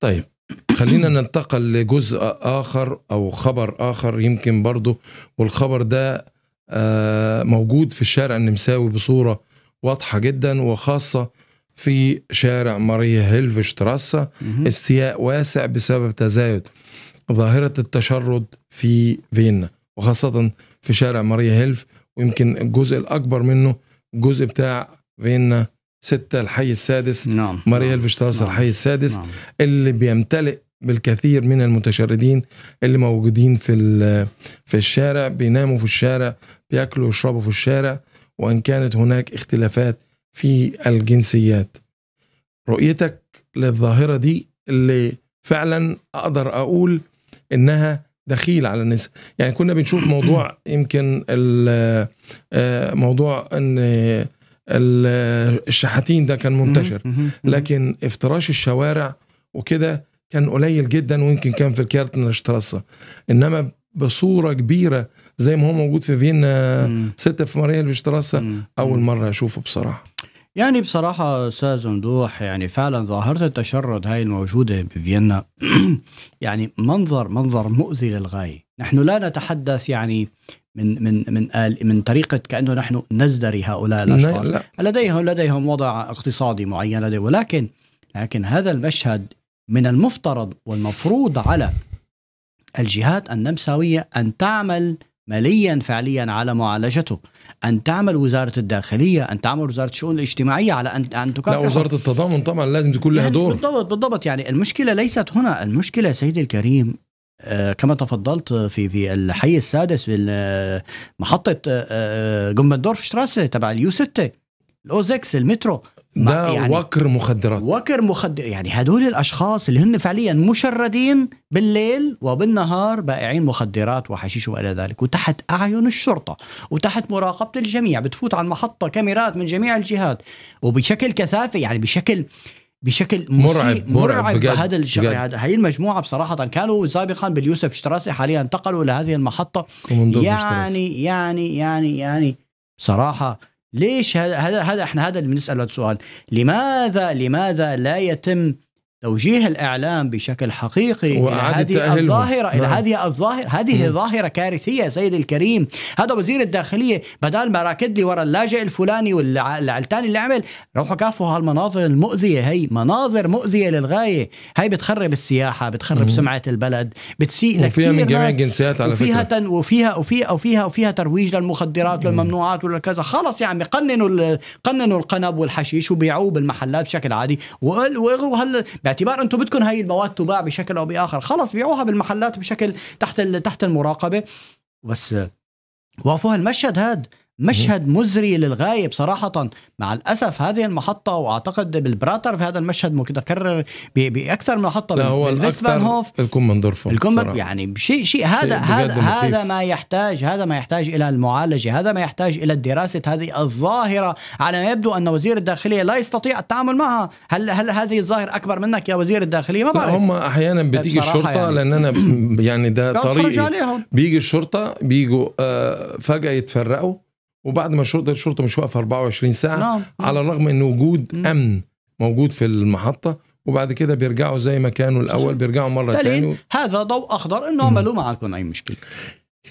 طيب خلينا ننتقل لجزء آخر أو خبر آخر يمكن برضه والخبر ده آه، موجود في الشارع النمساوي بصورة واضحة جدا وخاصة في شارع ماريا هيلفشتراسة استياء واسع بسبب تزايد ظاهرة التشرد في فيينا وخاصة في شارع ماريا هيلف ويمكن الجزء الأكبر منه الجزء بتاع فيينا ستة الحي السادس نعم ماريا نعم. الفشتاص نعم. الحي السادس نعم. اللي بيمتلئ بالكثير من المتشردين اللي موجودين في في الشارع بيناموا في الشارع بياكلوا ويشربوا في الشارع وان كانت هناك اختلافات في الجنسيات رؤيتك للظاهره دي اللي فعلا اقدر اقول انها دخيل على النساء يعني كنا بنشوف موضوع يمكن آه، موضوع ان الشحاتين ده كان منتشر لكن افتراش الشوارع وكده كان قليل جدا ويمكن كان في الكارتنشتراسة انما بصوره كبيره زي ما هو موجود في فيينا ستة في ماريا الفيشتراسة اول مره اشوفه بصراحه يعني بصراحة أستاذ ممدوح يعني فعلا ظاهرة التشرد هاي الموجودة بفيينا يعني منظر منظر مؤذي للغاية نحن لا نتحدث يعني من من من من طريقه كانه نحن نزدري هؤلاء الاشخاص لديهم لديهم وضع اقتصادي معين لديهم ولكن لكن هذا المشهد من المفترض والمفروض على الجهات النمساويه ان تعمل ماليا فعليا على معالجته ان تعمل وزاره الداخليه ان تعمل وزاره الشؤون الاجتماعيه على ان ان تكافح لا وزاره التضامن طبعا لازم تكون لها يعني دور بالضبط بالضبط يعني المشكله ليست هنا المشكله سيدي الكريم آه، كما تفضلت في في الحي السادس آه، محطه آه، جمبندورف شتراسه تبع اليو 6 الاوزكس المترو ده يعني وكر مخدرات وكر مخدر يعني هدول الاشخاص اللي هن فعليا مشردين بالليل وبالنهار بائعين مخدرات وحشيش والى ذلك وتحت اعين الشرطه وتحت مراقبه الجميع بتفوت على المحطه كاميرات من جميع الجهات وبشكل كثافه يعني بشكل بشكل مرعب مرعب بهذا الشغل هذا هي المجموعه بصراحه كانوا سابقا باليوسف شتراسي حاليا انتقلوا الى هذه المحطه يعني،, يعني, يعني يعني يعني يعني صراحه ليش هذا هذا احنا هذا اللي بنساله السؤال لماذا لماذا لا يتم توجيه الاعلام بشكل حقيقي الى هذه الظاهره الى نعم. هذه الظاهره هذه ظاهره كارثيه سيد الكريم هذا وزير الداخليه بدل ما راكد لي ورا اللاجئ الفلاني والعلتاني اللي عمل روحوا كافوا هالمناظر المؤذيه هي مناظر مؤذيه للغايه هي بتخرب السياحه بتخرب مم. سمعه البلد بتسيء وفيها من جميع الجنسيات على وفيها فكره تن وفيها وفيها وفيها وفيها ترويج للمخدرات والممنوعات والكذا خلص يا عمي قننوا قننوا القنب والحشيش وبيعوه بالمحلات بشكل عادي وهل باعتبار انتم بدكم هاي المواد تباع بشكل او باخر خلص بيعوها بالمحلات بشكل تحت تحت المراقبه بس وقفوا هالمشهد هذا مشهد مزري للغاية بصراحة مع الأسف هذه المحطة وأعتقد بالبراتر في هذا المشهد متكرر بأكثر من محطة لا هو الأكثر الكم الكم يعني شيء شيء هذا هذا هذا ما يحتاج هذا ما يحتاج إلى المعالجة هذا ما يحتاج إلى دراسة هذه الظاهرة على ما يبدو أن وزير الداخلية لا يستطيع التعامل معها هل هل هذه الظاهرة أكبر منك يا وزير الداخلية ما بعرف هم أحيانا طيب بتيجي الشرطة يعني. لأن أنا يعني ده طريقي بيجي الشرطة بيجوا آه فجأة يتفرقوا وبعد ما الشرطه الشرطه مش واقفه 24 ساعه نعم. على الرغم ان وجود نعم. امن موجود في المحطه وبعد كده بيرجعوا زي ما كانوا الاول بيرجعوا مره ثانيه هذا ضوء اخضر انه عملوا معكم اي مشكله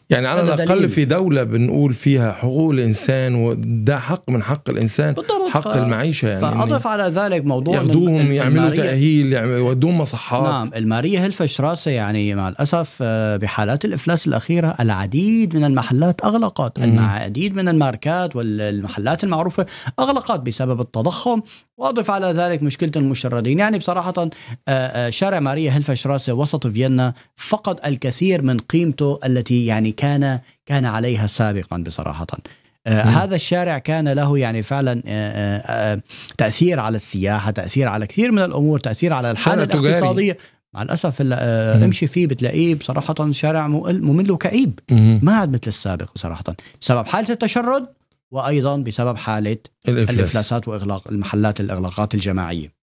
يعني على الاقل في دوله بنقول فيها حقوق الانسان وده حق من حق الانسان بالضبط حق ف... المعيشه يعني فاضف على ذلك موضوع ياخذوهم يعملوا تاهيل يودوهم مصحات نعم الماريه هلفش راسه يعني مع الاسف آه، بحالات الافلاس الاخيره العديد من المحلات اغلقت العديد من الماركات والمحلات المعروفه اغلقت بسبب التضخم واضف على ذلك مشكله المشردين يعني بصراحه آه، آه، شارع ماريا هلفشراسه وسط فيينا فقد الكثير من قيمته التي يعني كان كان عليها سابقا بصراحه آه، هذا الشارع كان له يعني فعلا تاثير على السياحه تاثير على كثير من الامور تاثير على الحاله الاقتصاديه مع الاسف امشي فيه بتلاقيه بصراحه شارع ممل وكئيب ما عاد مثل السابق بصراحه بسبب حاله التشرد وايضا بسبب حاله الافلاسات واغلاق المحلات الاغلاقات الجماعيه